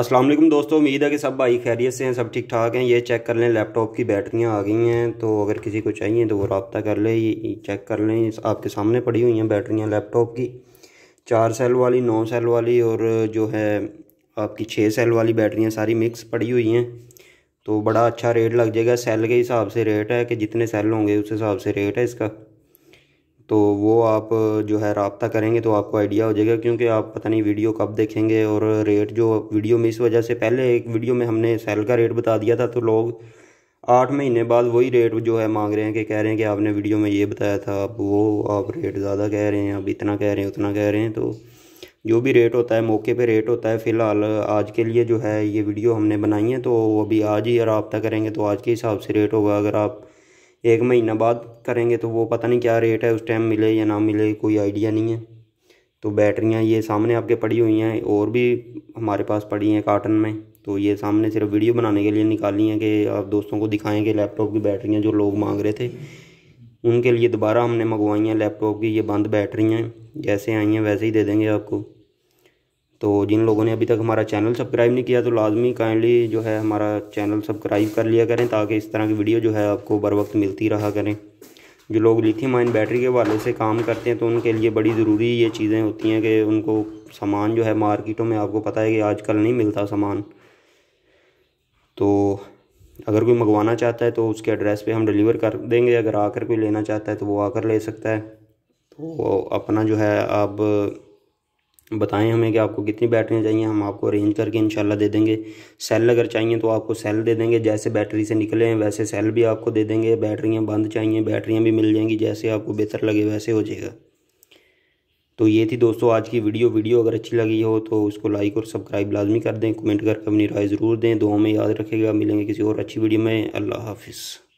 असलम दोस्तों उम्मीद है कि सब भाई खैरियत से हैं सब ठीक ठाक हैं ये चेक कर लें लैपटॉप की बैटरियां आ गई हैं तो अगर किसी को चाहिए तो वो रबता कर ले चेक कर लें आपके सामने पड़ी हुई हैं बैटरियां लैपटॉप की चार सेल वाली नौ सेल वाली और जो है आपकी छः सेल वाली बैटरियाँ सारी मिक्स पड़ी हुई हैं तो बड़ा अच्छा रेट लग जाएगा सेल के हिसाब से रेट है कि जितने सेल होंगे उस हिसाब से रेट है इसका तो वो आप जो है रबता करेंगे तो आपको आइडिया हो जाएगा क्योंकि आप पता नहीं वीडियो कब देखेंगे और रेट जो वीडियो में इस वजह से पहले एक वीडियो में हमने सेल का रेट बता दिया था तो लोग आठ महीने बाद वही रेट जो है मांग रहे हैं कि कह रहे हैं कि आपने वीडियो में ये बताया था अब वो आप रेट ज़्यादा कह रहे हैं अब इतना कह रहे हैं उतना कह रहे हैं तो जो भी रेट होता है मौके पे रेट होता है फ़िलहाल आज के लिए जो है ये वीडियो हमने बनाई है तो अभी आज ही रबता करेंगे तो आज के हिसाब से रेट होगा अगर आप एक महीना बाद करेंगे तो वो पता नहीं क्या रेट है उस टाइम मिले या ना मिले कोई आइडिया नहीं है तो बैटरियाँ ये सामने आपके पड़ी हुई हैं और भी हमारे पास पड़ी हैं कार्टन में तो ये सामने सिर्फ वीडियो बनाने के लिए निकाली हैं कि आप दोस्तों को दिखाएँगे कि लैपटॉप की बैटरियाँ जो लोग मांग रहे थे उनके लिए दोबारा हमने मंगवाई हैं लैपटॉप की ये बंद बैटरियाँ जैसे आई हैं वैसे ही दे देंगे आपको तो जिन लोगों ने अभी तक हमारा चैनल सब्सक्राइब नहीं किया तो लाजमी काइंडली जो है हमारा चैनल सब्सक्राइब कर लिया करें ताकि इस तरह की वीडियो जो है आपको बर वक्त मिलती रहा करें जो लोग लिथियम आयन बैटरी के हवाले से काम करते हैं तो उनके लिए बड़ी ज़रूरी ये चीज़ें होती हैं कि उनको सामान जो है मार्केटों में आपको पता है कि आजकल नहीं मिलता सामान तो अगर कोई मंगवाना चाहता है तो उसके एड्रेस पे हम डिलीवर कर देंगे अगर आकर कोई लेना चाहता है तो वो आकर ले सकता है तो अपना जो है आप बताएं हमें कि आपको कितनी बैटरियाँ चाहिए हम आपको अरेंज करके इंशाल्लाह दे देंगे सेल अगर चाहिए तो आपको सेल दे देंगे जैसे बैटरी से निकले हैं वैसे सेल भी आपको दे देंगे बैटरियाँ बंद चाहिए बैटरियाँ भी मिल जाएंगी जैसे आपको बेहतर लगे वैसे हो जाएगा तो ये थी दोस्तों आज की वीडियो वीडियो अगर अच्छी लगी हो तो उसको लाइक और सब्सक्राइब लाजमी कर दें कमेंट करके अपनी राय ज़रूर दें दो हमें याद रखेगा मिलेंगे किसी और अच्छी वीडियो में अल्लाह हाफिज़